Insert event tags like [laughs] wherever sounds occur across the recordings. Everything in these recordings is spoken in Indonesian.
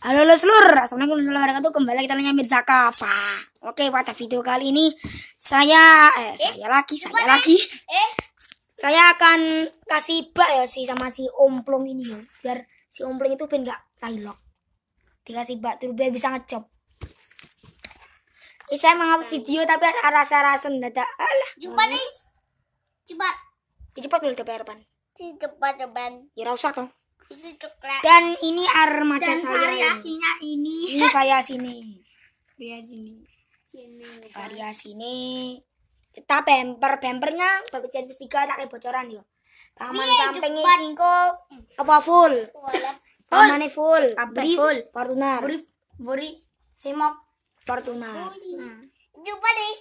Halo seluruh, Assalamualaikum warahmatullahi wabarakatuh Kembali kita lagi Mirza Kafa Oke pada video kali ini Saya, eh, eh saya lagi, saya eh. lagi eh. Saya akan kasih bak ya si sama si omplong ini ya Biar si omplong itu biar gak kailok Dikasih bak tuh biar bisa ngejob eh, Saya mau video tapi rasa-rasa mendadak Alah Jumpa nih Cepat Cepat dulu depan Cepat depan Ya usah toh itu coklat. Dan ini armada Dan saya. variasinya ini. Ini variasi iya, ini. Variasi kan. ini. Sini. Variasi ini. Kita bumper bumpernya bapak jadi tiga tak ada bocoran yuk Taman iya, samping ingko apa full? mana full. Abri full. Fortuner. Buri Buri Simok Fortuner. Nah. Coba deh.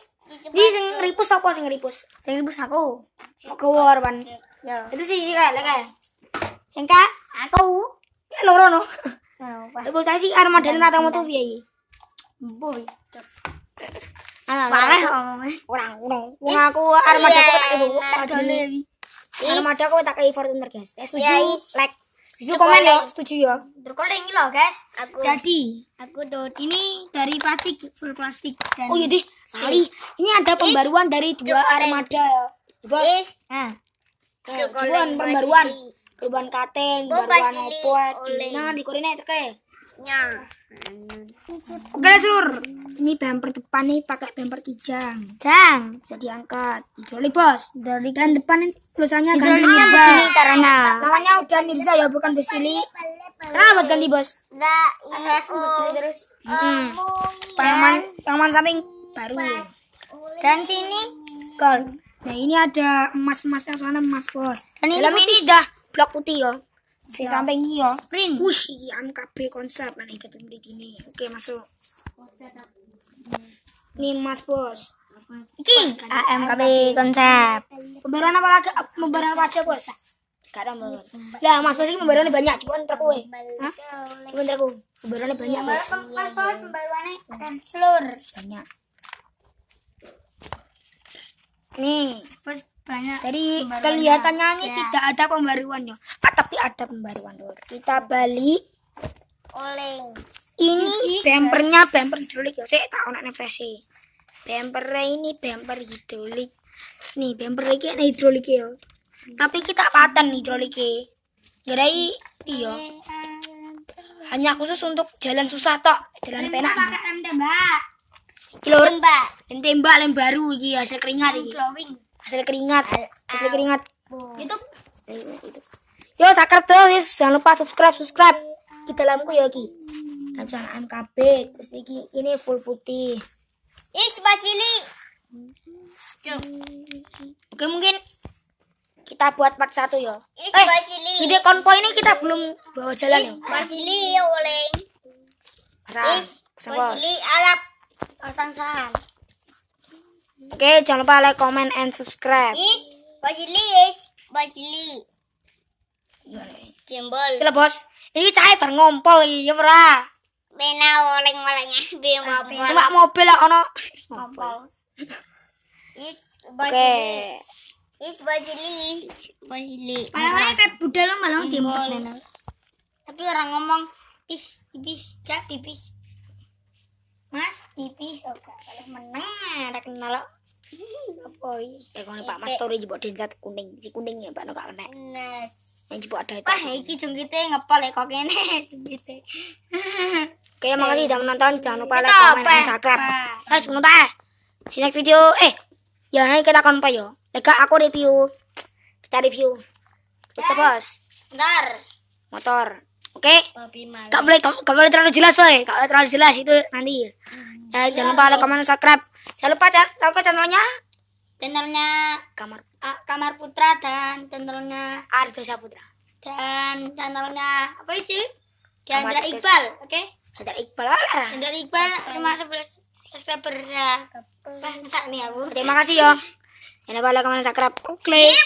Di sing ripus apa sing ripus? Sing ripus aku. Mau keluar pan. Itu sih kayak kayak sengka aku ya loro no. Ibu saya sih armada ini rata motor piye iki? Mbok iki. Ana orang wong aku armada kok tak ibu ajene. Armada kok tak kei Fortuner guys. Eh setuju iya, iya. like Setuju komen ya, ya? setuju ya. Recording loh guys. Aku jadi aku dot ini dari plastik full plastik dan Oh iya deh. hari ini ada pembaruan dari dua armada ya. Bos. Nah. Juan pembaruan. Ruban Kateng, Baruan Opuat, Dina, di Korina itu kayak. Nya. Oke sur, ini bumper depan nih pakai bumper kijang. Jang, bisa diangkat. Hidrolik bos. dari dan depan tulisannya ganti Mirza. Ini karena Namanya udah Mirza ya, bukan Besili. Kenapa bos ganti bos? Enggak, iya terus. Hmm. Paman, samping baru. Dan sini gol. Nah ini ada emas-emas yang sana emas bos. Dan ini dah blok putih yo. si samping ini yo. Print. Wis ini anu kabeh konsep nek ketemu di gini. Oke, masuk. ini Mas Bos. Iki AMKB kan konsep. Pembaruan apa lagi? Ah, Pembaruan apa aja, Bos? Gak ada Lah, Mas Bos iki pembaruannya banyak, cuman ntar kowe. Hah? Cuma Pembaruannya banyak, Mas. Mas Bos pembaruannya akan selur. Banyak. Nih, Bos banyak dari kelihatannya ini yes. tidak ada pembaruan ya ah, tapi ada pembaruan lor kita balik oleng ini bumpernya bumper hidrolik ya saya tahu nak versi bumpernya ini bumper hidrolik nih bumper lagi ada hidrolik e, ya tapi kita paten hidrolik e. gerai iya hanya khusus untuk jalan susah tok jalan penak pakai lem tembak lem tembak lem baru ini hasil keringat ini hasil keringat hasil keringat YouTube yo sakar tuh jangan lupa subscribe subscribe di dalamku ya ki acara MKB terus ini, ini full putih ini spasili oke mungkin kita buat part satu yo eh, ide konpo ini kita belum bawa jalan yo spasili ya oleh Pasang, pasang bos. Alap, pasang Oke, okay, jangan lupa like, comment, and subscribe. Is, Basili is, Basili. Jembol. Gila bos, ini cahaya bar ngompol iki ya ora. Bena oleng olengnya be mobil. Mbak mobil lah ono. Ngompol. Is Basili. Okay. Is Basili. Basili. Malah kayak budal malah diempet Tapi orang ngomong pis, pis, cak bibis. Mas pipi suka, kalau menang ada kenal lo opo iki ya Pak Mas Tori jebok denjat kuning si kuning ya Pak no gak kena nah yang jebok ada itu wah iki jungkite ngepol ya kok kene [laughs] jungkite oke ya, makasih sudah menonton jangan lupa like comment dan subscribe terus semoga ta video eh ya nanti kita akan apa yo lega aku review kita review kita eh, bos Ntar. motor Oke. Okay? Gak boleh, gak boleh terlalu jelas, boy. Gak boleh terlalu jelas itu nanti. Ya, hmm. jangan lupa like, komen, subscribe. Jangan lupa cek tahu channelnya. Channelnya Kamar uh, Kamar Putra dan channelnya Ardo Saputra. Dan channelnya apa itu? Gendra Iqbal, oke? Okay? Iqbal lah. Iqbal cuma 11 subscriber ya. Wah, ngesak nih aku. Terima kasih yo. Jangan lupa like, komen, subscribe. Oke. Okay. Iya.